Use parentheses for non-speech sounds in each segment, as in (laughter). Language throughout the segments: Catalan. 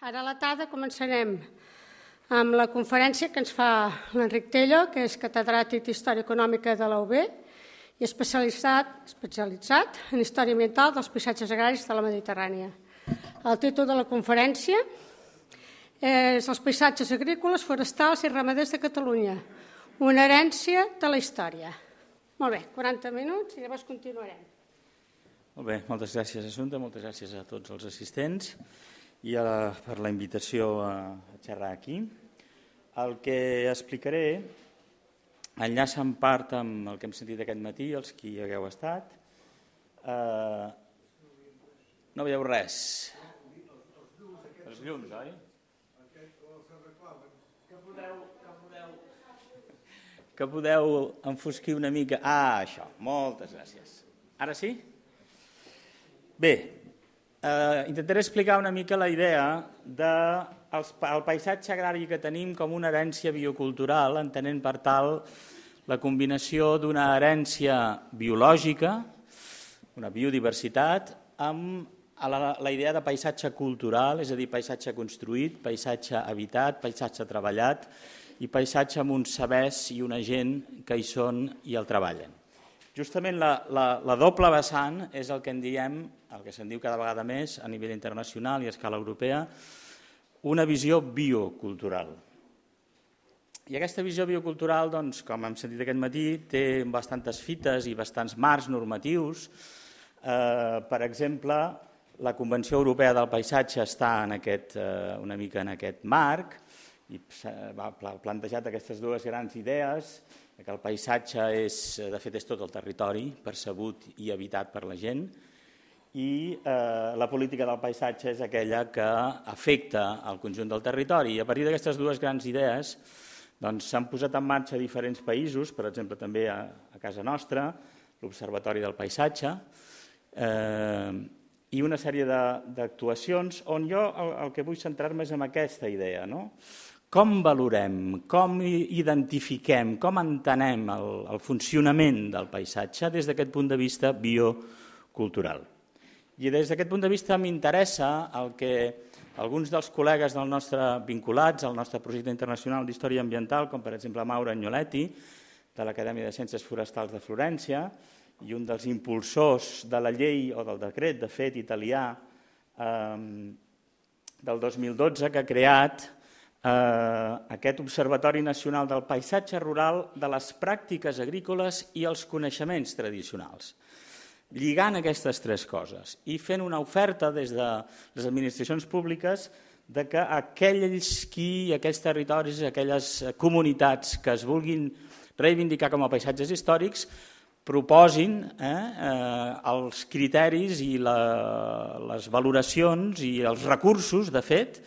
Ara a la tarda començarem amb la conferència que ens fa l'Enric Tello, que és catedràtic d'Història Econòmica de la UB i especialitzat, especialitzat en Història Ambiental dels Paisatges Agraris de la Mediterrània. El títol de la conferència és Els paisatges agrícoles, forestals i ramaders de Catalunya, una herència de la història. Molt bé, 40 minuts i llavors continuarem. Molt bé, moltes gràcies, Assunta, moltes gràcies a tots els assistents i a la, per la invitació a, a xerrar aquí. El que explicaré enllaça en part amb el que hem sentit aquest matí, els qui hi hagueu estat. Eh, no veieu res. Els llums, oi? Que podeu, que podeu... Que podeu enfosquir una mica. Ah, això. Moltes gràcies. Ara sí? Bé, eh, intentaré explicar una mica la idea del de els, el paisatge agrari que tenim com una herència biocultural, entenent per tal la combinació d'una herència biològica, una biodiversitat, amb la, la idea de paisatge cultural, és a dir, paisatge construït, paisatge habitat, paisatge treballat i paisatge amb uns sabers i una gent que hi són i el treballen. Justament la, la, la doble vessant és el que en diem, el que se'n diu cada vegada més a nivell internacional i a escala europea, una visió biocultural. I aquesta visió biocultural, doncs, com hem sentit aquest matí, té bastantes fites i bastants marcs normatius. Eh, per exemple, la Convenció Europea del Paisatge està en aquest, eh, una mica en aquest marc i s'ha plantejat aquestes dues grans idees que el paisatge és, de fet, és tot el territori, percebut i habitat per la gent, i eh, la política del paisatge és aquella que afecta el conjunt del territori. I a partir d'aquestes dues grans idees doncs, s'han doncs, posat en marxa diferents països, per exemple, també a, a casa nostra, l'Observatori del Paisatge, eh, i una sèrie d'actuacions on jo el, el que vull centrar-me és en aquesta idea, no? com valorem, com identifiquem, com entenem el, el funcionament del paisatge des d'aquest punt de vista biocultural. I des d'aquest punt de vista m'interessa el que alguns dels col·legues del nostre vinculats al nostre projecte internacional d'història ambiental, com per exemple Maura Agnoletti, de l'Acadèmia de Ciències Forestals de Florència, i un dels impulsors de la llei o del decret, de fet, italià, eh, del 2012, que ha creat Eh, aquest Observatori Nacional del Paisatge Rural de les pràctiques agrícoles i els coneixements tradicionals. Lligant aquestes tres coses i fent una oferta des de les administracions públiques de que aquells qui, aquells territoris, aquelles comunitats que es vulguin reivindicar com a paisatges històrics proposin eh, eh, els criteris i la, les valoracions i els recursos, de fet,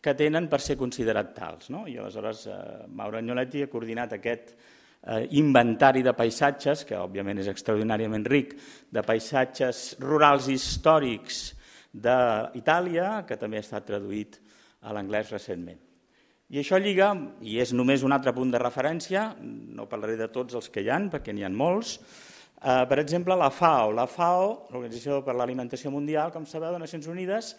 que tenen per ser considerats tals. No? I aleshores eh, Mauro Agnoletti ha coordinat aquest eh, inventari de paisatges, que òbviament és extraordinàriament ric, de paisatges rurals històrics d'Itàlia, que també ha estat traduït a l'anglès recentment. I això lliga, i és només un altre punt de referència, no parlaré de tots els que hi han, perquè n'hi ha molts, eh, per exemple, la FAO. La FAO, l'Organització per l'Alimentació Mundial, com sabeu, de Nacions Unides,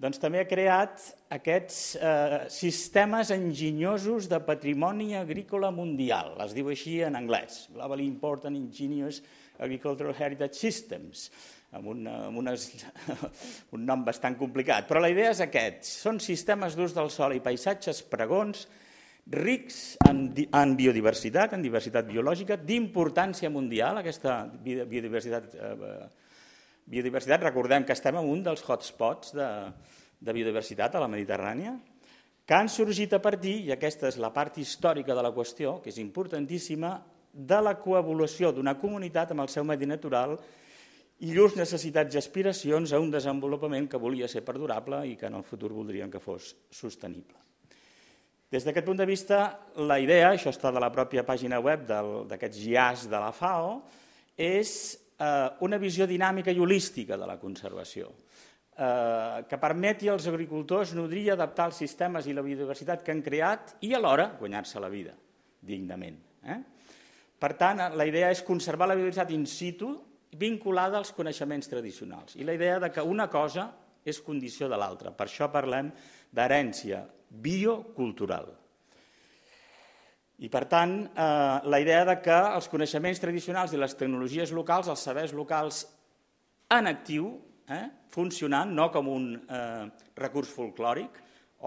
doncs també ha creat aquests eh, sistemes enginyosos de patrimoni agrícola mundial, les diu així en anglès, Globally Important Ingenious Agricultural Heritage Systems, amb, una, amb unes, (laughs) un nom bastant complicat. Però la idea és aquest, són sistemes d'ús del sol i paisatges pregons rics en, en biodiversitat, en diversitat biològica, d'importància mundial, aquesta biodiversitat, eh, biodiversitat, recordem que estem en un dels hotspots de, de biodiversitat a la Mediterrània, que han sorgit a partir, i aquesta és la part històrica de la qüestió, que és importantíssima, de la coevolució d'una comunitat amb el seu medi natural i llurs necessitats i aspiracions a un desenvolupament que volia ser perdurable i que en el futur voldrien que fos sostenible. Des d'aquest punt de vista, la idea, això està de la pròpia pàgina web d'aquests GIAS de la FAO, és eh, una visió dinàmica i holística de la conservació eh, que permeti als agricultors nodrir i adaptar els sistemes i la biodiversitat que han creat i alhora guanyar-se la vida dignament. Eh? Per tant, la idea és conservar la biodiversitat in situ vinculada als coneixements tradicionals i la idea de que una cosa és condició de l'altra. Per això parlem d'herència biocultural. I, per tant, eh, la idea de que els coneixements tradicionals i les tecnologies locals, els sabers locals en actiu, eh, funcionant no com un eh, recurs folclòric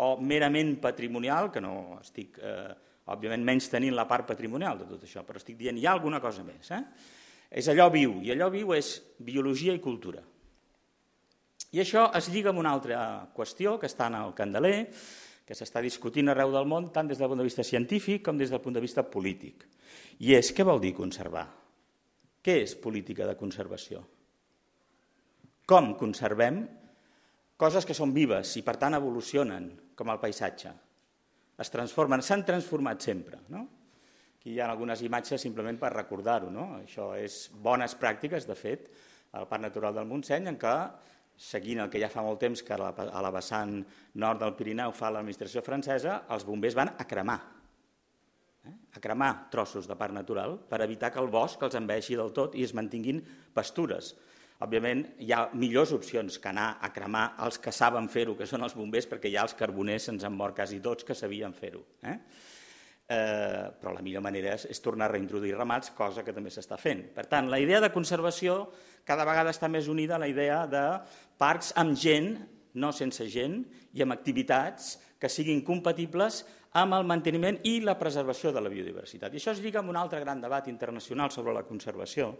o merament patrimonial, que no estic, eh, òbviament, menys tenint la part patrimonial de tot això, però estic dient, hi ha alguna cosa més. Eh? És allò viu, i allò viu és biologia i cultura. I això es lliga amb una altra qüestió que està en el candeler, que s'està discutint arreu del món, tant des del punt de vista científic com des del punt de vista polític. I és, què vol dir conservar? Què és política de conservació? com conservem coses que són vives i, per tant, evolucionen, com el paisatge. Es transformen, s'han transformat sempre. No? Aquí hi ha algunes imatges simplement per recordar-ho. No? Això és bones pràctiques, de fet, al Parc Natural del Montseny, en què, seguint el que ja fa molt temps que a la, vessant nord del Pirineu fa l'administració francesa, els bombers van a cremar, eh? a cremar trossos de parc natural per evitar que el bosc els enveixi del tot i es mantinguin pastures. Òbviament, hi ha millors opcions que anar a cremar els que saben fer-ho, que són els bombers, perquè ja els carboners se'ns han mort quasi tots que sabien fer-ho. Eh? Eh, però la millor manera és, és tornar a reintroduir ramats, cosa que també s'està fent. Per tant, la idea de conservació cada vegada està més unida a la idea de parcs amb gent, no sense gent, i amb activitats que siguin compatibles amb el manteniment i la preservació de la biodiversitat. I això es lliga amb un altre gran debat internacional sobre la conservació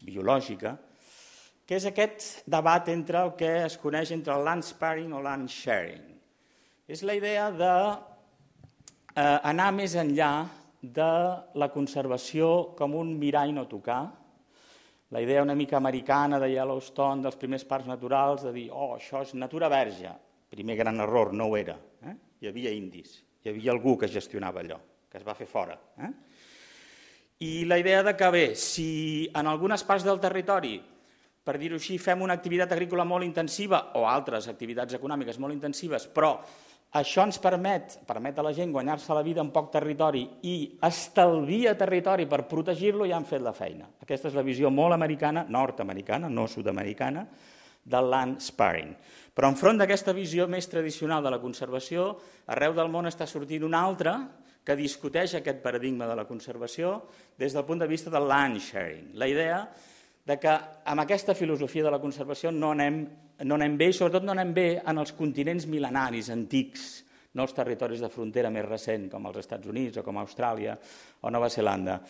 biològica, que és aquest debat entre el que es coneix entre el land sparing o land sharing. És la idea d'anar eh, més enllà de la conservació com un mirar i no tocar, la idea una mica americana de Yellowstone, dels primers parcs naturals, de dir, oh, això és natura verge. Primer gran error, no ho era. Eh? Hi havia indis, hi havia algú que gestionava allò, que es va fer fora. Eh? I la idea de que, bé, si en algunes parts del territori per dir-ho així, fem una activitat agrícola molt intensiva o altres activitats econòmiques molt intensives, però això ens permet, permet a la gent guanyar-se la vida en poc territori i estalvia territori per protegir-lo, ja han fet la feina. Aquesta és la visió molt americana, nord-americana, no sud-americana, del land sparing. Però enfront d'aquesta visió més tradicional de la conservació, arreu del món està sortint una altra que discuteix aquest paradigma de la conservació des del punt de vista del land sharing. La idea és de que amb aquesta filosofia de la conservació no anem, no anem bé i sobretot no anem bé en els continents mil·lenaris antics, no els territoris de frontera més recent, com els Estats Units o com Austràlia o Nova Zelanda.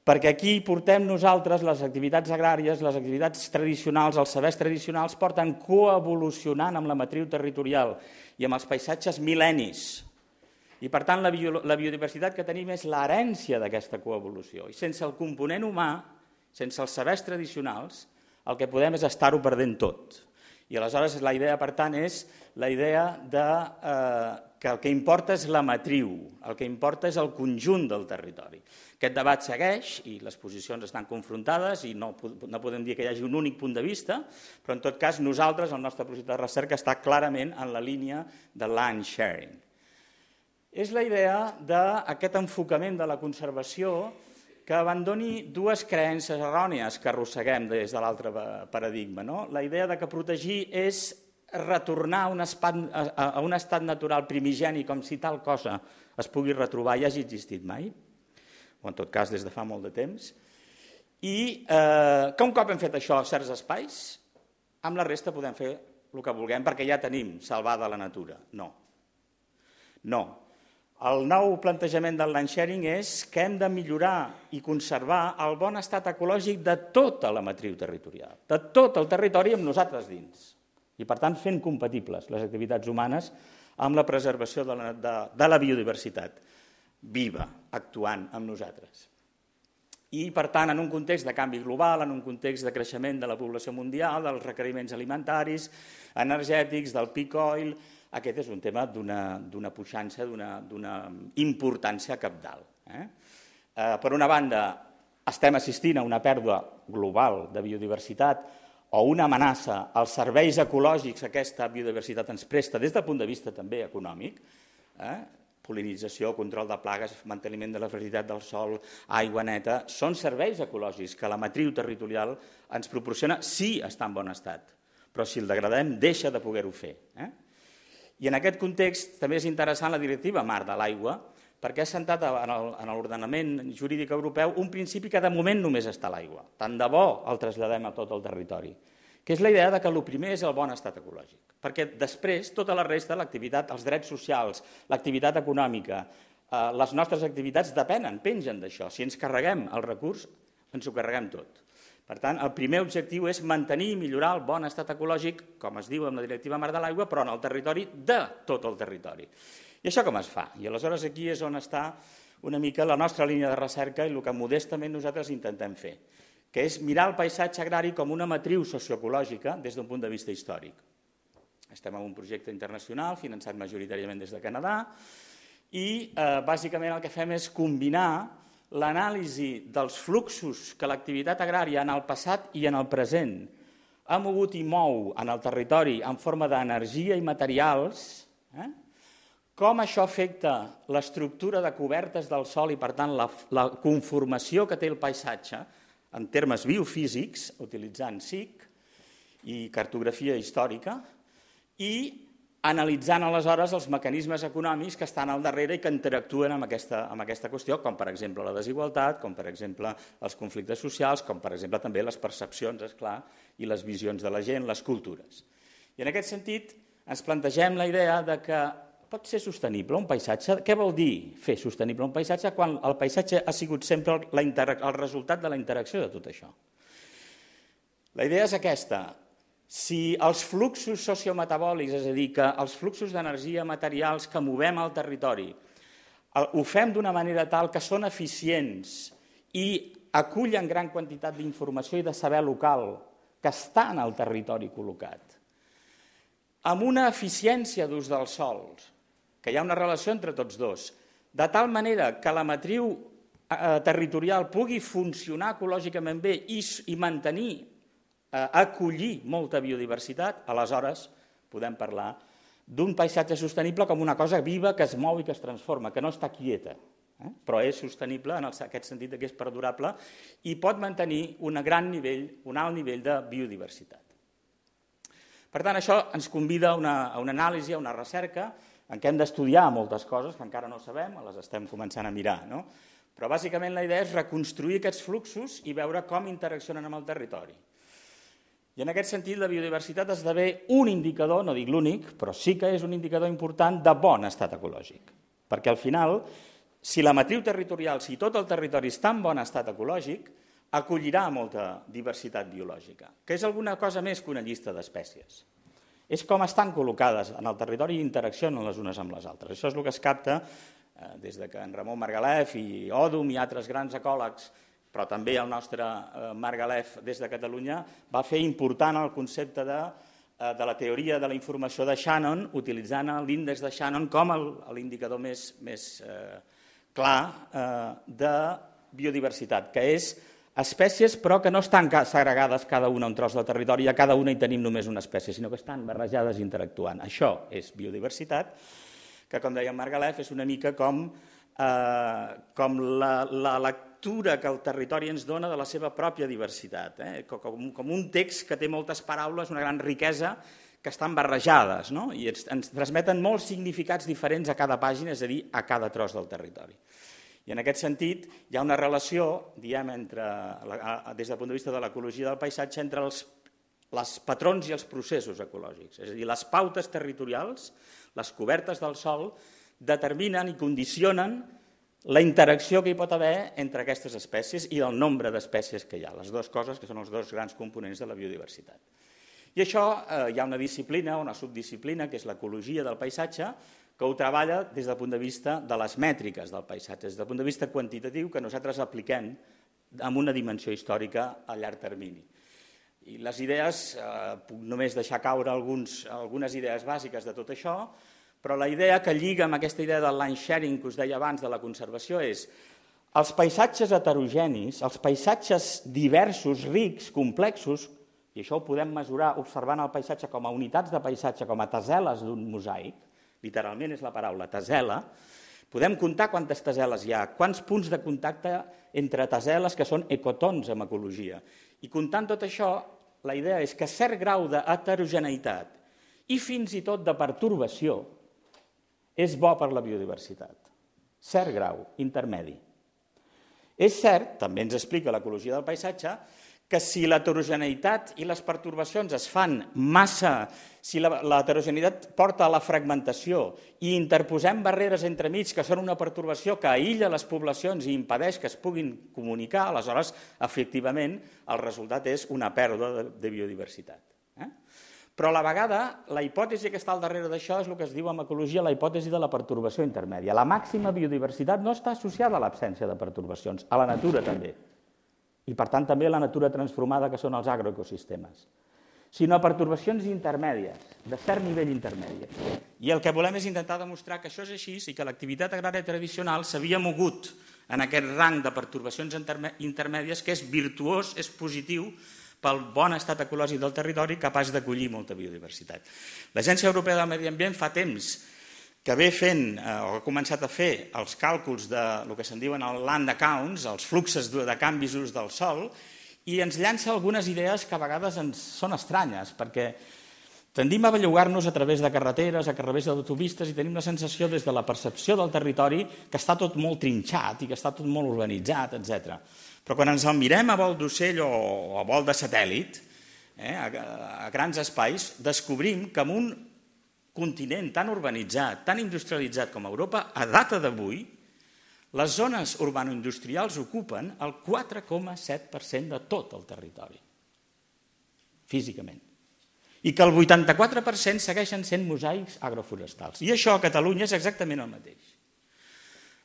Perquè aquí portem nosaltres les activitats agràries, les activitats tradicionals, els sabers tradicionals porten coevolucionant amb la matriu territorial i amb els paisatges mil·lenis. I per tant la, bio la biodiversitat que tenim és l'herència d'aquesta coevolució. I sense el component humà sense els sabers tradicionals, el que podem és estar-ho perdent tot. I aleshores la idea, per tant, és la idea de, eh, que el que importa és la matriu, el que importa és el conjunt del territori. Aquest debat segueix i les posicions estan confrontades i no, no podem dir que hi hagi un únic punt de vista, però en tot cas nosaltres, el nostre projecte de recerca està clarament en la línia de land sharing. És la idea d'aquest enfocament de la conservació que abandoni dues creences errònies que arrosseguem des de l'altre paradigma. No? La idea de que protegir és retornar a un, espat, a un estat natural primigeni, com si tal cosa es pugui retrobar i hagi existit mai, o en tot cas des de fa molt de temps, i eh, que un cop hem fet això a certs espais, amb la resta podem fer el que vulguem perquè ja tenim salvada la natura. No. No, el nou plantejament del land sharing és que hem de millorar i conservar el bon estat ecològic de tota la matriu territorial, de tot el territori amb nosaltres dins. I, per tant, fent compatibles les activitats humanes amb la preservació de la, de, de la biodiversitat viva, actuant amb nosaltres. I, per tant, en un context de canvi global, en un context de creixement de la població mundial, dels requeriments alimentaris, energètics, del peak oil, aquest és un tema d'una puixança, d'una importància capdalt. Eh? Eh, per una banda, estem assistint a una pèrdua global de biodiversitat o una amenaça als serveis ecològics que aquesta biodiversitat ens presta des del punt de vista també econòmic, eh? polinització, control de plagues, manteniment de la fertilitat del sol, aigua neta, són serveis ecològics que la matriu territorial ens proporciona si està en bon estat, però si el degradem deixa de poder-ho fer. Eh? I en aquest context també és interessant la directiva Mar de l'Aigua, perquè ha sentat en l'ordenament jurídic europeu un principi que de moment només està a l'aigua. Tant de bo el traslladem a tot el territori, que és la idea de que el primer és el bon estat ecològic, perquè després tota la resta, l'activitat, els drets socials, l'activitat econòmica, eh, les nostres activitats depenen, pengen d'això. Si ens carreguem el recurs, ens ho carreguem tot. Per tant, el primer objectiu és mantenir i millorar el bon estat ecològic, com es diu en la directiva Mar de l'Aigua, però en el territori de tot el territori. I això com es fa? I aleshores aquí és on està una mica la nostra línia de recerca i el que modestament nosaltres intentem fer, que és mirar el paisatge agrari com una matriu socioecològica des d'un punt de vista històric. Estem en un projecte internacional finançat majoritàriament des de Canadà i eh, bàsicament el que fem és combinar l'anàlisi dels fluxos que l'activitat agrària en el passat i en el present ha mogut i mou en el territori en forma d'energia i materials, eh? com això afecta l'estructura de cobertes del sòl i, per tant, la, la conformació que té el paisatge en termes biofísics, utilitzant SIC i cartografia històrica, i analitzant aleshores els mecanismes econòmics que estan al darrere i que interactuen amb aquesta, amb aquesta qüestió, com per exemple la desigualtat, com per exemple els conflictes socials, com per exemple també les percepcions, és clar, i les visions de la gent, les cultures. I en aquest sentit ens plantegem la idea de que pot ser sostenible un paisatge? Què vol dir fer sostenible un paisatge quan el paisatge ha sigut sempre el, el resultat de la interacció de tot això? La idea és aquesta, si els fluxos sociometabòlics, és a dir, que els fluxos d'energia materials que movem al territori, ho fem d'una manera tal que són eficients i acullen gran quantitat d'informació i de saber local que està en el territori col·locat, amb una eficiència d'ús dels sols, que hi ha una relació entre tots dos, de tal manera que la matriu eh, territorial pugui funcionar ecològicament bé i, i mantenir Eh, acollir molta biodiversitat, aleshores podem parlar d'un paisatge sostenible com una cosa viva que es mou i que es transforma, que no està quieta, eh? però és sostenible en aquest sentit que és perdurable i pot mantenir un gran nivell, un alt nivell de biodiversitat. Per tant, això ens convida a una, a una anàlisi, a una recerca, en què hem d'estudiar moltes coses que encara no sabem, les estem començant a mirar. No? Però bàsicament la idea és reconstruir aquests fluxos i veure com interaccionen amb el territori en aquest sentit, la biodiversitat esdevé un indicador, no dic l'únic, però sí que és un indicador important de bon estat ecològic. Perquè al final, si la matriu territorial, si tot el territori està en bon estat ecològic, acollirà molta diversitat biològica, que és alguna cosa més que una llista d'espècies. És com estan col·locades en el territori i interaccionen les unes amb les altres. Això és el que es capta eh, des de que en Ramon Margalef i Òdum i altres grans ecòlegs però també el nostre eh, Marc Galef des de Catalunya va fer important el concepte de, eh, de la teoria de la informació de Shannon utilitzant l'índex de Shannon com l'indicador més, més eh, clar eh, de biodiversitat, que és espècies però que no estan segregades cada una un tros del territori i a cada una hi tenim només una espècie, sinó que estan barrejades i interactuant. Això és biodiversitat, que com deia Margalef és una mica com, eh, com la, la, la lectura que el territori ens dona de la seva pròpia diversitat, eh? com, com un text que té moltes paraules, una gran riquesa, que estan barrejades no? i ens, ens transmeten molts significats diferents a cada pàgina, és a dir, a cada tros del territori. I en aquest sentit hi ha una relació, diem, entre, des del punt de vista de l'ecologia del paisatge, entre els les patrons i els processos ecològics. És a dir, les pautes territorials, les cobertes del sol, determinen i condicionen la interacció que hi pot haver entre aquestes espècies i el nombre d'espècies que hi ha, les dues coses que són els dos grans components de la biodiversitat. I això eh, hi ha una disciplina, una subdisciplina, que és l'ecologia del paisatge, que ho treballa des del punt de vista de les mètriques del paisatge, des del punt de vista quantitatiu que nosaltres apliquem amb una dimensió històrica a llarg termini. I les idees, eh, puc només deixar caure alguns, algunes idees bàsiques de tot això, però la idea que lliga amb aquesta idea del land sharing que us deia abans de la conservació és els paisatges heterogenis, els paisatges diversos, rics, complexos, i això ho podem mesurar observant el paisatge com a unitats de paisatge, com a teseles d'un mosaic, literalment és la paraula tesela, podem comptar quantes teseles hi ha, quants punts de contacte entre teseles que són ecotons en ecologia. I comptant tot això, la idea és que cert grau d'heterogeneïtat i fins i tot de pertorbació, és bo per la biodiversitat. Cert grau, intermedi. És cert, també ens explica l'ecologia del paisatge, que si l'heterogeneïtat i les pertorbacions es fan massa, si l'heterogeneïtat porta a la fragmentació i interposem barreres entre mig que són una pertorbació que aïlla les poblacions i impedeix que es puguin comunicar, aleshores, efectivament, el resultat és una pèrdua de biodiversitat. Però a la vegada, la hipòtesi que està al darrere d'això és el que es diu en ecologia la hipòtesi de la pertorbació intermèdia. La màxima biodiversitat no està associada a l'absència de pertorbacions, a la natura també, i per tant també a la natura transformada que són els agroecosistemes, sinó a pertorbacions intermèdies, de cert nivell intermèdia. I el que volem és intentar demostrar que això és així i que l'activitat agrària tradicional s'havia mogut en aquest rang de pertorbacions intermèdies que és virtuós, és positiu, pel bon estat ecològic del territori capaç d'acollir molta biodiversitat. L'Agència Europea del Medi Ambient fa temps que ve fent, eh, o ha començat a fer, els càlculs de el que se'n diuen el land accounts, els fluxes de, canvis d'ús del sol, i ens llança algunes idees que a vegades ens són estranyes, perquè tendim a bellugar-nos a través de carreteres, a través d'autopistes, i tenim la sensació des de la percepció del territori que està tot molt trinxat i que està tot molt urbanitzat, etc. Però quan ens el mirem a vol d'ocell o a vol de satèl·lit, eh, a, a grans espais, descobrim que en un continent tan urbanitzat, tan industrialitzat com Europa, a data d'avui, les zones urbano-industrials ocupen el 4,7% de tot el territori, físicament. I que el 84% segueixen sent mosaics agroforestals. I això a Catalunya és exactament el mateix.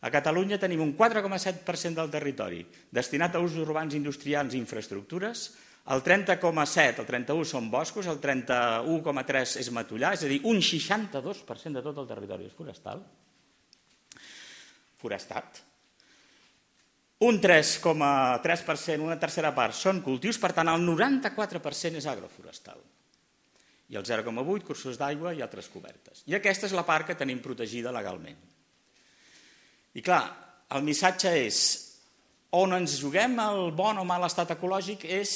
A Catalunya tenim un 4,7% del territori destinat a usos urbans, industrials i infraestructures, el 30,7, el 31 són boscos, el 31,3 és matollar, és a dir, un 62% de tot el territori és forestal, forestat. Un 3,3%, una tercera part, són cultius, per tant, el 94% és agroforestal. I el 0,8, cursos d'aigua i altres cobertes. I aquesta és la part que tenim protegida legalment. I clar, el missatge és on ens juguem el bon o mal estat ecològic és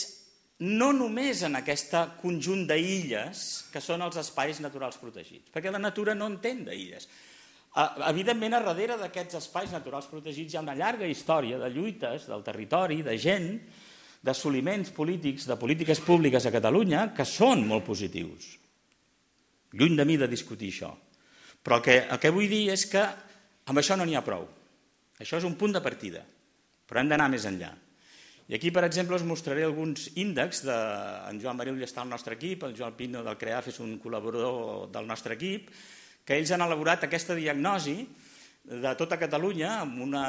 no només en aquest conjunt d'illes que són els espais naturals protegits, perquè la natura no entén d'illes. Evidentment, a darrere d'aquests espais naturals protegits hi ha una llarga història de lluites del territori, de gent, d'assoliments polítics, de polítiques públiques a Catalunya, que són molt positius. Lluny de mi de discutir això. Però el que, el que vull dir és que amb això no n'hi ha prou. Això és un punt de partida, però hem d'anar més enllà. I aquí, per exemple, us mostraré alguns índexs. De... En Joan Marill està al nostre equip, el Joan Pino del CREAF és un col·laborador del nostre equip, que ells han elaborat aquesta diagnosi de tota Catalunya amb una,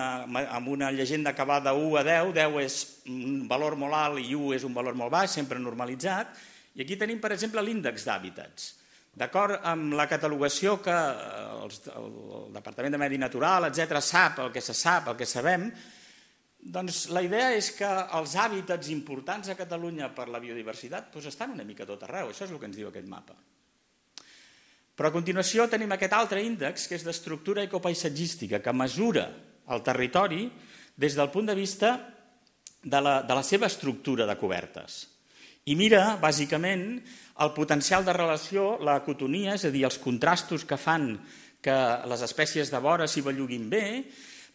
amb una llegenda que va de 1 a 10, 10 és un valor molt alt i 1 és un valor molt baix, sempre normalitzat, i aquí tenim, per exemple, l'índex d'hàbitats. D'acord amb la catalogació que eh, els, el, el Departament de Medi Natural, etc sap el que se sap, el que sabem, doncs la idea és que els hàbitats importants a Catalunya per la biodiversitat doncs estan una mica tot arreu, això és el que ens diu aquest mapa. Però a continuació tenim aquest altre índex, que és d'estructura ecopaisatgística, que mesura el territori des del punt de vista de la, de la seva estructura de cobertes i mira, bàsicament, el potencial de relació, la ecotonia, és a dir, els contrastos que fan que les espècies de vora s'hi belluguin bé,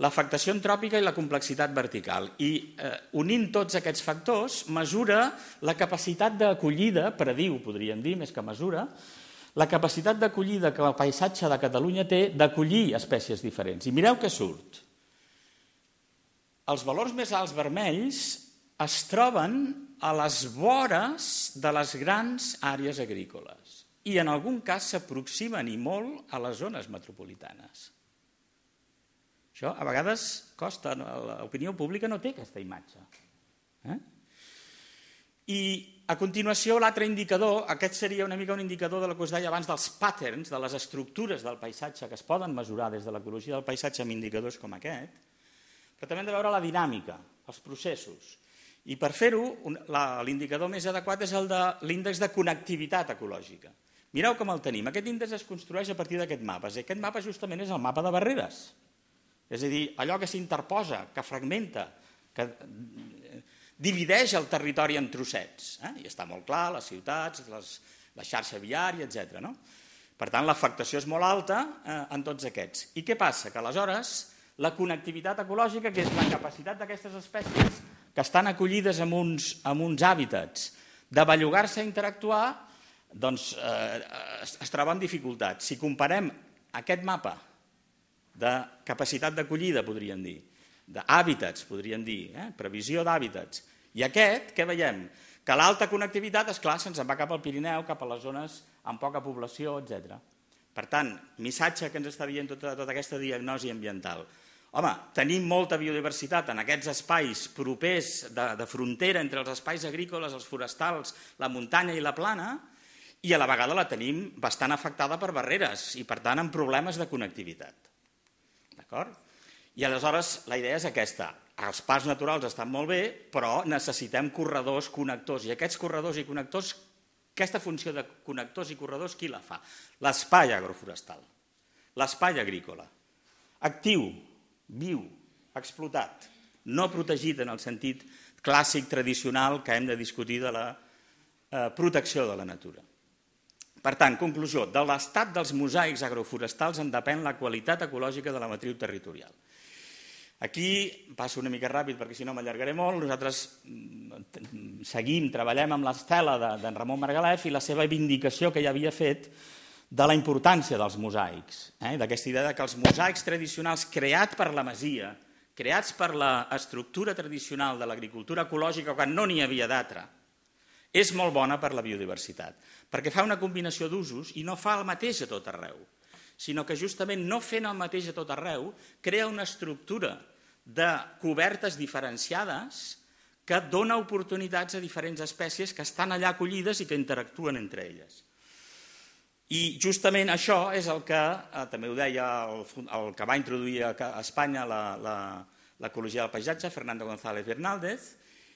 l'afectació entròpica i la complexitat vertical. I eh, unint tots aquests factors, mesura la capacitat d'acollida, prediu, podríem dir, més que mesura, la capacitat d'acollida que el paisatge de Catalunya té d'acollir espècies diferents. I mireu què surt. Els valors més alts vermells es troben a les vores de les grans àrees agrícoles i en algun cas s'aproximen i molt a les zones metropolitanes. Això a vegades costa, l'opinió pública no té aquesta imatge. Eh? I a continuació l'altre indicador, aquest seria una mica un indicador de la que us deia abans dels patterns, de les estructures del paisatge que es poden mesurar des de l'ecologia del paisatge amb indicadors com aquest, però també hem de veure la dinàmica, els processos. I per fer-ho, l'indicador més adequat és el de l'índex de connectivitat ecològica. Mireu com el tenim. Aquest índex es construeix a partir d'aquest mapa. I aquest mapa justament és el mapa de barreres. És a dir, allò que s'interposa, que fragmenta, que eh, divideix el territori en trossets. Eh? I està molt clar, les ciutats, les, la xarxa viària, etc. No? Per tant, l'afectació és molt alta eh, en tots aquests. I què passa? Que aleshores la connectivitat ecològica, que és la capacitat d'aquestes espècies que estan acollides en uns, en uns hàbitats, de bellugar-se a interactuar, doncs eh, es, es troben dificultats. Si comparem aquest mapa de capacitat d'acollida, podríem dir, d'hàbitats, podríem dir, eh? previsió d'hàbitats, i aquest, què veiem? Que l'alta connectivitat, és clar, se'ns en va cap al Pirineu, cap a les zones amb poca població, etc. Per tant, missatge que ens està dient tota, tota aquesta diagnosi ambiental. Home, tenim molta biodiversitat en aquests espais propers de, de frontera entre els espais agrícoles, els forestals, la muntanya i la plana, i a la vegada la tenim bastant afectada per barreres i, per tant, amb problemes de connectivitat. D'acord? I aleshores la idea és aquesta. Els parcs naturals estan molt bé, però necessitem corredors, connectors, i aquests corredors i connectors, aquesta funció de connectors i corredors, qui la fa? L'espai agroforestal, l'espai agrícola, actiu, viu, explotat, no protegit en el sentit clàssic tradicional que hem de discutir de la eh, protecció de la natura. Per tant, conclusió, de l'estat dels mosaics agroforestals en depèn la qualitat ecològica de la matriu territorial. Aquí passo una mica ràpid perquè si no m'allargaré molt. Nosaltres mm, seguim, treballem amb l'estela d'en de, Ramon Margalef i la seva vindicació que ja havia fet de la importància dels mosaics, eh? d'aquesta idea que els mosaics tradicionals creats per la masia, creats per l'estructura tradicional de l'agricultura ecològica, quan no n'hi havia d'altra, és molt bona per la biodiversitat, perquè fa una combinació d'usos i no fa el mateix a tot arreu, sinó que justament no fent el mateix a tot arreu crea una estructura de cobertes diferenciades que dona oportunitats a diferents espècies que estan allà acollides i que interactuen entre elles. I justament això és el que, eh, també ho deia el, el que va introduir a, Espanya l'ecologia del paisatge, Fernando González Bernaldez,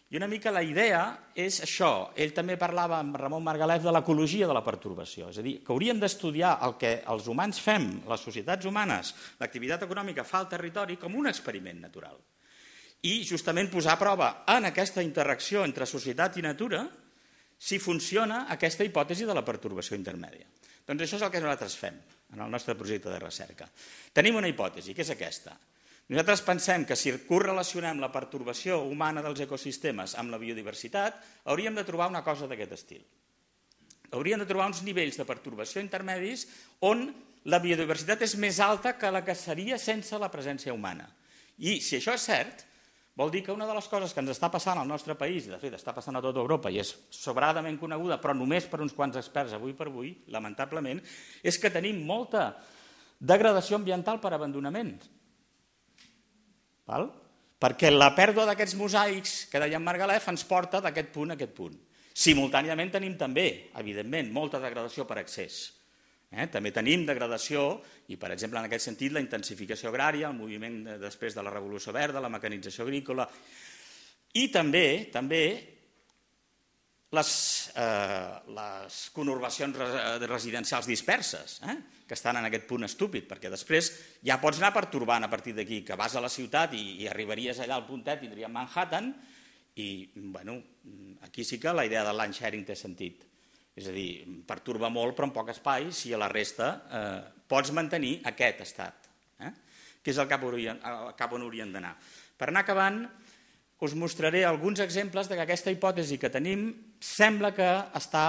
i una mica la idea és això. Ell també parlava amb Ramon Margalef de l'ecologia de la pertorbació, és a dir, que hauríem d'estudiar el que els humans fem, les societats humanes, l'activitat econòmica fa al territori com un experiment natural. I justament posar a prova en aquesta interacció entre societat i natura si funciona aquesta hipòtesi de la pertorbació intermèdia. Doncs això és el que nosaltres fem en el nostre projecte de recerca. Tenim una hipòtesi, que és aquesta. Nosaltres pensem que si correlacionem la pertorbació humana dels ecosistemes amb la biodiversitat, hauríem de trobar una cosa d'aquest estil. Hauríem de trobar uns nivells de pertorbació intermedis on la biodiversitat és més alta que la que seria sense la presència humana. I si això és cert, Vol dir que una de les coses que ens està passant al nostre país, i de fet està passant a tota Europa i és sobradament coneguda, però només per uns quants experts avui per avui, lamentablement, és que tenim molta degradació ambiental per abandonament. Val? Perquè la pèrdua d'aquests mosaics que deia en Margalef ens porta d'aquest punt a aquest punt. Simultàniament tenim també, evidentment, molta degradació per accés. Eh? També tenim degradació i, per exemple, en aquest sentit, la intensificació agrària, el moviment després de la Revolució Verda, la mecanització agrícola i també també les, eh, les conurbacions eh, residencials disperses, eh? que estan en aquest punt estúpid, perquè després ja pots anar pertorbant a partir d'aquí, que vas a la ciutat i, i arribaries allà al puntet, tindríem Manhattan, i bueno, aquí sí que la idea de land sharing té sentit. És a dir, perturba molt però en poc espai si a la resta eh, pots mantenir aquest estat, eh? que és el cap, el cap on haurien d'anar. Per anar acabant, us mostraré alguns exemples de que aquesta hipòtesi que tenim sembla que està,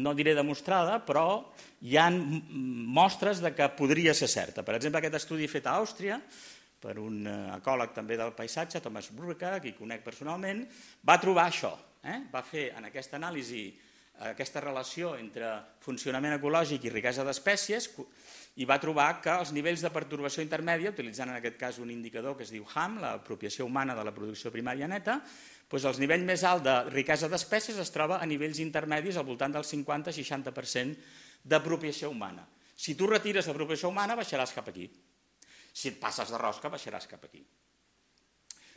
no diré demostrada, però hi ha mostres de que podria ser certa. Per exemple, aquest estudi fet a Àustria per un eh, ecòleg també del paisatge, Thomas Burka, que hi conec personalment, va trobar això. Eh? Va fer en aquesta anàlisi aquesta relació entre funcionament ecològic i riquesa d'espècies i va trobar que els nivells de pertorbació intermèdia, utilitzant en aquest cas un indicador que es diu HAM, l'apropiació humana de la producció primària neta, doncs el nivell més alt de riquesa d'espècies es troba a nivells intermedis al voltant del 50-60% d'apropiació humana. Si tu retires l'apropiació humana, baixaràs cap aquí. Si et passes de rosca, baixaràs cap aquí.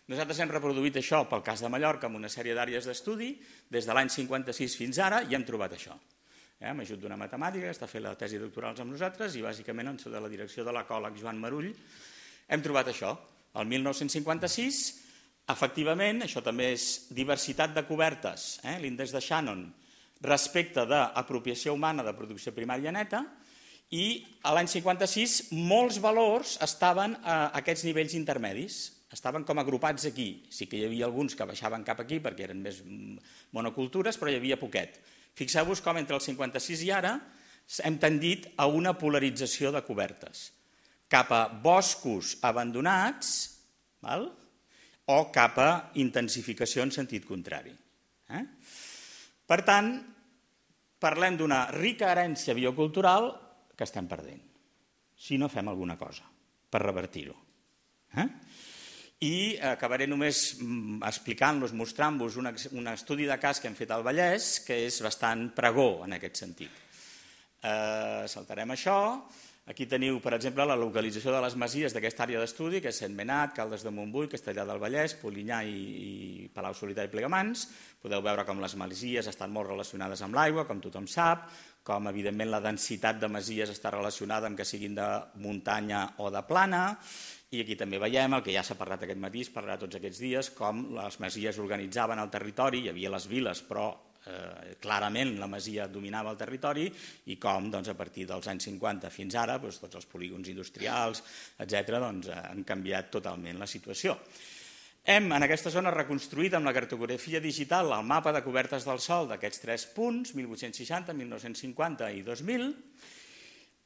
Nosaltres hem reproduït això pel cas de Mallorca amb una sèrie d'àrees d'estudi, des de l'any 56 fins ara, i hem trobat això. Eh, amb ajut d'una matemàtica, està fent la tesi doctoral amb nosaltres, i bàsicament sota doncs, la direcció de l'ecòleg Joan Marull, hem trobat això. El 1956, efectivament, això també és diversitat de cobertes, eh, l'índex de Shannon, respecte d'apropiació humana de producció primària neta, i a l'any 56 molts valors estaven a aquests nivells intermedis, estaven com agrupats aquí. Sí que hi havia alguns que baixaven cap aquí perquè eren més monocultures, però hi havia poquet. Fixeu-vos com entre el 56 i ara hem tendit a una polarització de cobertes, cap a boscos abandonats val? o cap a intensificació en sentit contrari. Eh? Per tant, parlem d'una rica herència biocultural que estem perdent, si no fem alguna cosa per revertir-ho. Eh? I acabaré només mm, explicant-los, mostrant-vos un, un estudi de cas que hem fet al Vallès, que és bastant pregó en aquest sentit. Eh, saltarem això. Aquí teniu, per exemple, la localització de les masies d'aquesta àrea d'estudi, que és Menat, Caldes de Montbui, Castellà del Vallès, Polinyà i, i Palau Solità i Plegamans. Podeu veure com les masies estan molt relacionades amb l'aigua, com tothom sap, com evidentment la densitat de masies està relacionada amb que siguin de muntanya o de plana, i aquí també veiem el que ja s'ha parlat aquest matí, es parlarà tots aquests dies, com les masies organitzaven el territori, hi havia les viles, però eh, clarament la masia dominava el territori i com doncs, a partir dels anys 50 fins ara doncs, tots els polígons industrials, etc., doncs, han canviat totalment la situació. Hem, en aquesta zona, reconstruït amb la cartografia digital el mapa de cobertes del sol d'aquests tres punts, 1860, 1950 i 2000,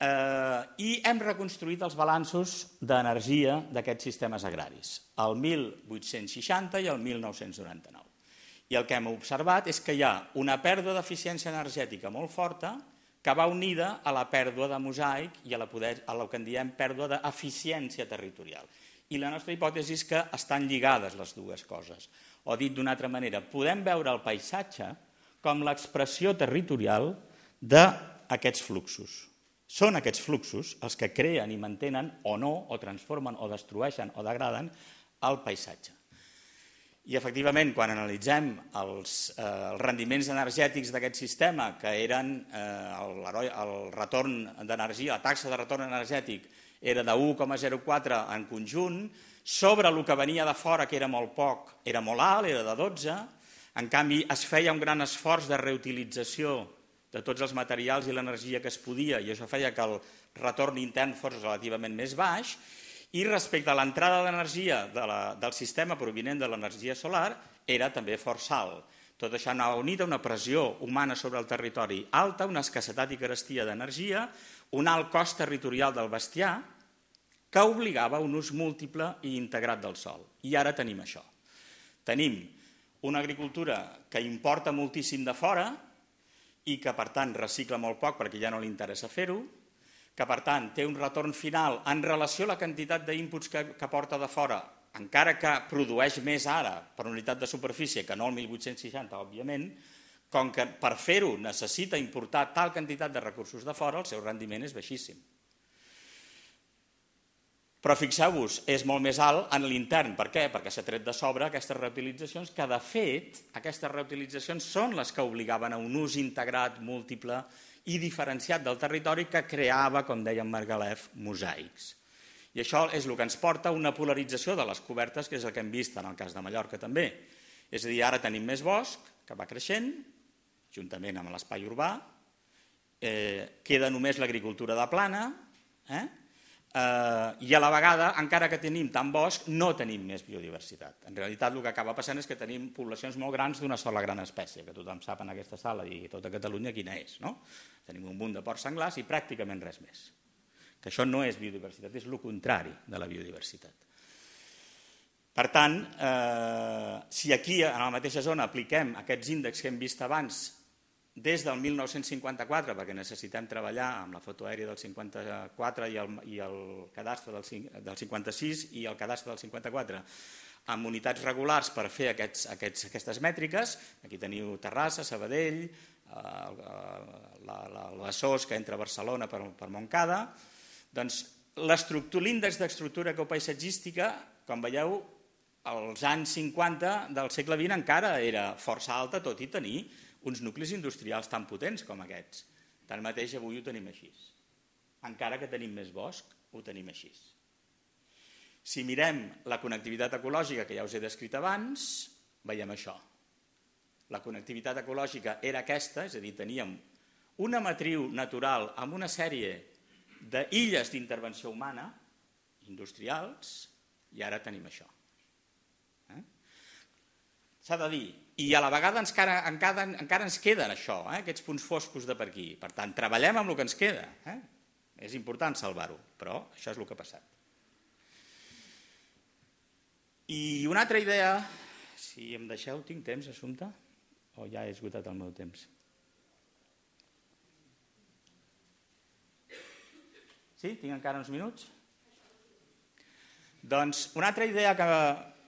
Eh, I hem reconstruït els balanços d'energia d'aquests sistemes agraris, el 1860 i el 1999. I el que hem observat és que hi ha una pèrdua d'eficiència energètica molt forta que va unida a la pèrdua de mosaic i a, la poder, a la que en diem pèrdua d'eficiència territorial. I la nostra hipòtesi és que estan lligades les dues coses. O dit d'una altra manera, podem veure el paisatge com l'expressió territorial d'aquests fluxos. Són aquests fluxos els que creen i mantenen o no, o transformen o destrueixen o degraden el paisatge. I efectivament, quan analitzem els, eh, els rendiments energètics d'aquest sistema, que eren eh, el, el retorn d'energia, la taxa de retorn energètic era de 1,04 en conjunt, sobre el que venia de fora, que era molt poc, era molt alt, era de 12, en canvi es feia un gran esforç de reutilització de tots els materials i l'energia que es podia, i això feia que el retorn intern fos relativament més baix, i respecte a l'entrada d'energia de la, del sistema provinent de l'energia solar, era també força alt. Tot això anava unit a una pressió humana sobre el territori alta, una escassetat i carestia d'energia, un alt cost territorial del bestiar, que obligava un ús múltiple i integrat del sol. I ara tenim això. Tenim una agricultura que importa moltíssim de fora, i que per tant recicla molt poc perquè ja no li interessa fer-ho, que per tant té un retorn final en relació a la quantitat d'inputs que, que porta de fora, encara que produeix més ara per unitat de superfície que no el 1860, òbviament, com que per fer-ho necessita importar tal quantitat de recursos de fora, el seu rendiment és baixíssim. Però fixeu-vos, és molt més alt en l'intern. Per què? Perquè s'ha tret de sobre aquestes reutilitzacions, que de fet aquestes reutilitzacions són les que obligaven a un ús integrat, múltiple i diferenciat del territori que creava, com deia Margalef, mosaics. I això és el que ens porta a una polarització de les cobertes, que és el que hem vist en el cas de Mallorca també. És a dir, ara tenim més bosc, que va creixent, juntament amb l'espai urbà, eh, queda només l'agricultura de plana, eh? eh, i a la vegada, encara que tenim tant bosc, no tenim més biodiversitat. En realitat el que acaba passant és que tenim poblacions molt grans d'una sola gran espècie, que tothom sap en aquesta sala i tota Catalunya quina és. No? Tenim un munt de porcs senglars i pràcticament res més. Que això no és biodiversitat, és el contrari de la biodiversitat. Per tant, eh, si aquí, en la mateixa zona, apliquem aquests índexs que hem vist abans des del 1954, perquè necessitem treballar amb la foto aèria del 54 i el, i el cadastre del, del 56 i el cadastre del 54, amb unitats regulars per fer aquests, aquests, aquestes mètriques. Aquí teniu Terrassa, Sabadell, eh, eh, la, la, la SOS que entra a Barcelona per, per Montcada. Doncs l'índex d'estructura ecopaisatgística, com veieu, als anys 50 del segle XX encara era força alta, tot i tenir uns nuclis industrials tan potents com aquests. Tanmateix avui ho tenim així. Encara que tenim més bosc, ho tenim així. Si mirem la connectivitat ecològica que ja us he descrit abans, veiem això. La connectivitat ecològica era aquesta, és a dir, teníem una matriu natural amb una sèrie d'illes d'intervenció humana, industrials, i ara tenim això. Eh? S'ha de dir, i a la vegada encara, encara, encara ens queden això, eh, aquests punts foscos de per aquí. Per tant, treballem amb el que ens queda. Eh? És important salvar-ho, però això és el que ha passat. I una altra idea, si em deixeu, tinc temps, Assumpta? O ja he esgotat el meu temps? Sí? Tinc encara uns minuts? Doncs una altra idea que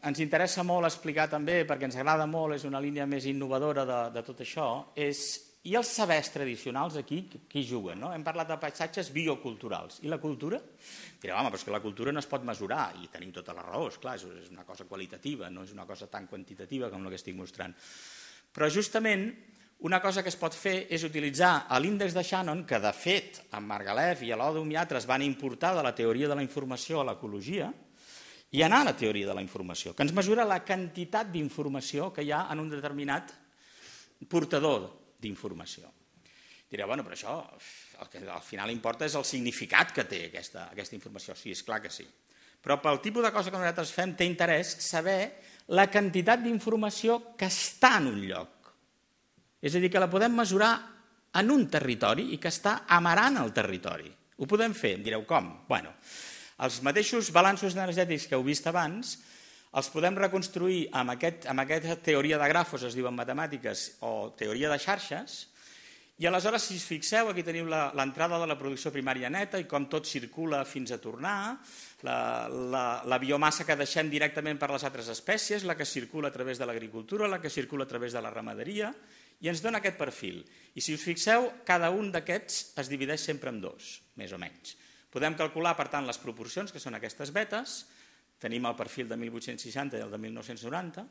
ens interessa molt explicar també, perquè ens agrada molt, és una línia més innovadora de, de tot això, és i els sabers tradicionals aquí, qui juguen? No? Hem parlat de paisatges bioculturals. I la cultura? Direu, home, però és que la cultura no es pot mesurar, i tenim tota la raó, és clar, és una cosa qualitativa, no és una cosa tan quantitativa com la que estic mostrant. Però justament una cosa que es pot fer és utilitzar l'índex de Shannon, que de fet en Margalef i a l'Odum i altres van importar de la teoria de la informació a l'ecologia, i anar a la teoria de la informació, que ens mesura la quantitat d'informació que hi ha en un determinat portador d'informació. Direu, bueno, però això el que al final importa és el significat que té aquesta, aquesta informació. Sí, és clar que sí. Però pel tipus de cosa que nosaltres fem té interès saber la quantitat d'informació que està en un lloc. És a dir, que la podem mesurar en un territori i que està amarant el territori. Ho podem fer, em direu com? Bueno, els mateixos balanços energètics que heu vist abans els podem reconstruir amb, aquest, amb aquesta teoria de grafos, es diu en matemàtiques, o teoria de xarxes, i aleshores, si us fixeu, aquí teniu l'entrada de la producció primària neta i com tot circula fins a tornar, la, la, la biomassa que deixem directament per les altres espècies, la que circula a través de l'agricultura, la que circula a través de la ramaderia, i ens dona aquest perfil. I si us fixeu, cada un d'aquests es divideix sempre en dos, més o menys. Podem calcular, per tant, les proporcions, que són aquestes vetes, tenim el perfil de 1860 i el de 1990,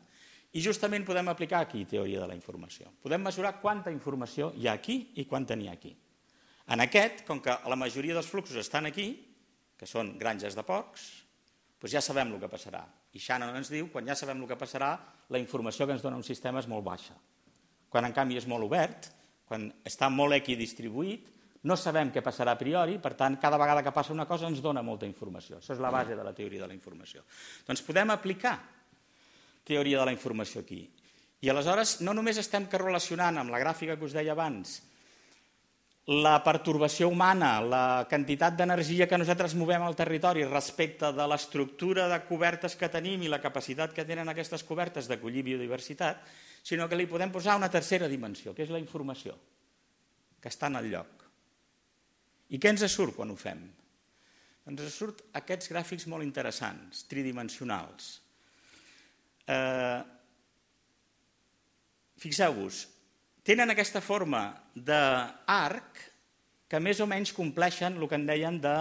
i justament podem aplicar aquí teoria de la informació. Podem mesurar quanta informació hi ha aquí i quanta n'hi ha aquí. En aquest, com que la majoria dels fluxos estan aquí, que són granges de porcs, doncs ja sabem el que passarà. I Shannon ens diu, quan ja sabem el que passarà, la informació que ens dona un sistema és molt baixa. Quan en canvi és molt obert, quan està molt equidistribuït, no sabem què passarà a priori, per tant, cada vegada que passa una cosa ens dona molta informació. Això és la base de la teoria de la informació. Doncs podem aplicar teoria de la informació aquí. I aleshores no només estem que relacionant amb la gràfica que us deia abans la pertorbació humana, la quantitat d'energia que nosaltres movem al territori respecte de l'estructura de cobertes que tenim i la capacitat que tenen aquestes cobertes d'acollir biodiversitat, sinó que li podem posar una tercera dimensió, que és la informació, que està en el lloc. I què ens surt quan ho fem? Doncs ens surt aquests gràfics molt interessants, tridimensionals. Eh, Fixeu-vos, tenen aquesta forma d'arc que més o menys compleixen el que en deien de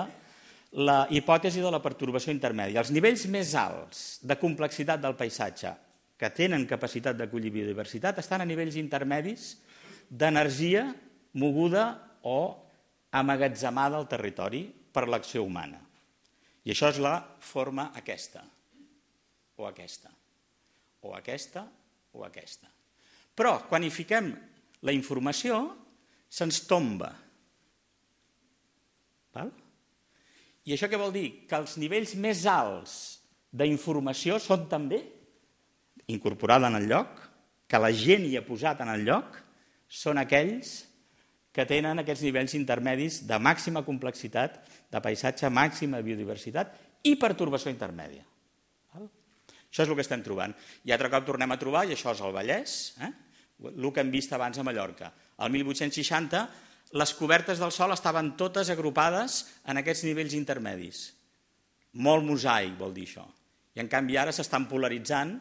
la hipòtesi de la pertorbació intermèdia. Els nivells més alts de complexitat del paisatge que tenen capacitat d'acollir biodiversitat estan a nivells intermedis d'energia moguda o amagatzemada al territori per l'acció humana. I això és la forma aquesta, o aquesta, o aquesta, o aquesta. Però quan hi fiquem la informació, se'ns tomba. Val? I això què vol dir? Que els nivells més alts d'informació són també incorporada en el lloc, que la gent hi ha posat en el lloc, són aquells que tenen aquests nivells intermedis de màxima complexitat, de paisatge, màxima biodiversitat i pertorbació intermèdia. Això és el que estem trobant. I altre cop tornem a trobar, i això és el Vallès, eh? el que hem vist abans a Mallorca. El 1860 les cobertes del sol estaven totes agrupades en aquests nivells intermedis. Molt mosaic, vol dir això. I en canvi ara s'estan polaritzant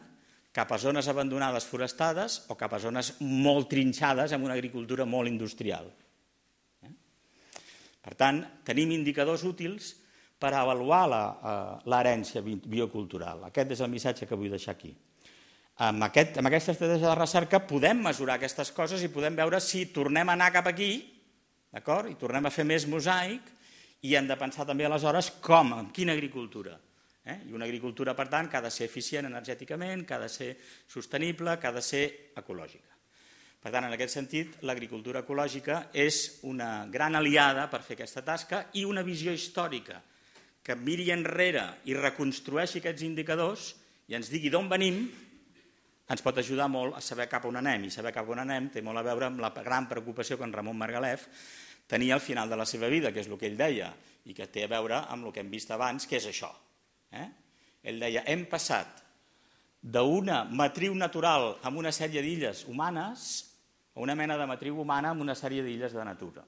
cap a zones abandonades forestades o cap a zones molt trinxades amb una agricultura molt industrial. Per tant, tenim indicadors útils per avaluar eh, l'herència biocultural. Aquest és el missatge que vull deixar aquí. Amb, aquest, amb aquesta estratègia de recerca podem mesurar aquestes coses i podem veure si tornem a anar cap aquí d'acord? I tornem a fer més mosaic i hem de pensar també aleshores com, amb quina agricultura. Eh? I una agricultura, per tant, que ha de ser eficient energèticament, que ha de ser sostenible, que ha de ser ecològica. Per tant, en aquest sentit, l'agricultura ecològica és una gran aliada per fer aquesta tasca i una visió històrica que miri enrere i reconstrueixi aquests indicadors i ens digui d'on venim, ens pot ajudar molt a saber cap on anem. I saber cap on anem té molt a veure amb la gran preocupació que en Ramon Margalef tenia al final de la seva vida, que és el que ell deia, i que té a veure amb el que hem vist abans, que és això. Eh? Ell deia, hem passat d'una matriu natural amb una sèrie d'illes humanes una mena de matriu humana amb una sèrie d'illes de natura.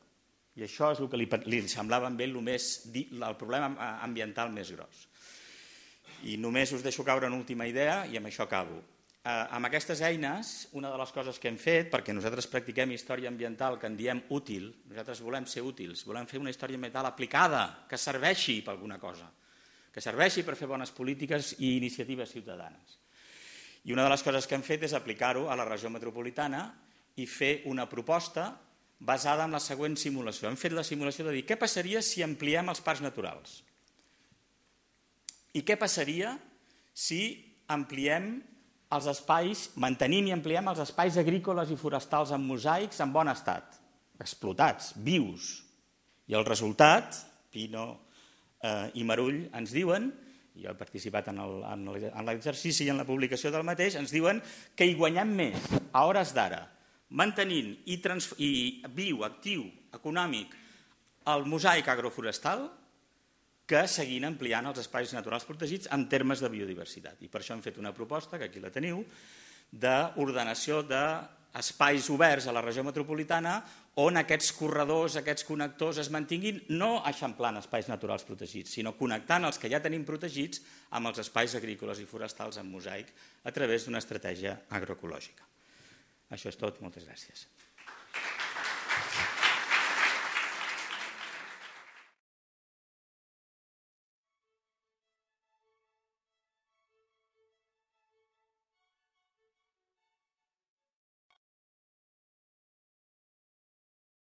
I això és el que li, li semblava bé ell el, més, el problema eh, ambiental més gros. I només us deixo caure una última idea i amb això acabo. Eh, amb aquestes eines, una de les coses que hem fet, perquè nosaltres practiquem història ambiental que en diem útil, nosaltres volem ser útils, volem fer una història ambiental aplicada, que serveixi per alguna cosa, que serveixi per fer bones polítiques i iniciatives ciutadanes. I una de les coses que hem fet és aplicar-ho a la regió metropolitana i fer una proposta basada en la següent simulació. Hem fet la simulació de dir què passaria si ampliem els parcs naturals i què passaria si ampliem els espais, mantenim i ampliem els espais agrícoles i forestals amb mosaics en bon estat, explotats, vius. I el resultat, Pino eh, i Marull ens diuen, jo he participat en l'exercici i en la publicació del mateix, ens diuen que hi guanyem més a hores d'ara mantenint i, i viu, actiu, econòmic, el mosaic agroforestal, que seguint ampliant els espais naturals protegits en termes de biodiversitat. I per això hem fet una proposta, que aquí la teniu, d'ordenació d'espais oberts a la regió metropolitana on aquests corredors, aquests connectors es mantinguin no eixamplant espais naturals protegits, sinó connectant els que ja tenim protegits amb els espais agrícoles i forestals en mosaic a través d'una estratègia agroecològica. Això és tot, moltes gràcies.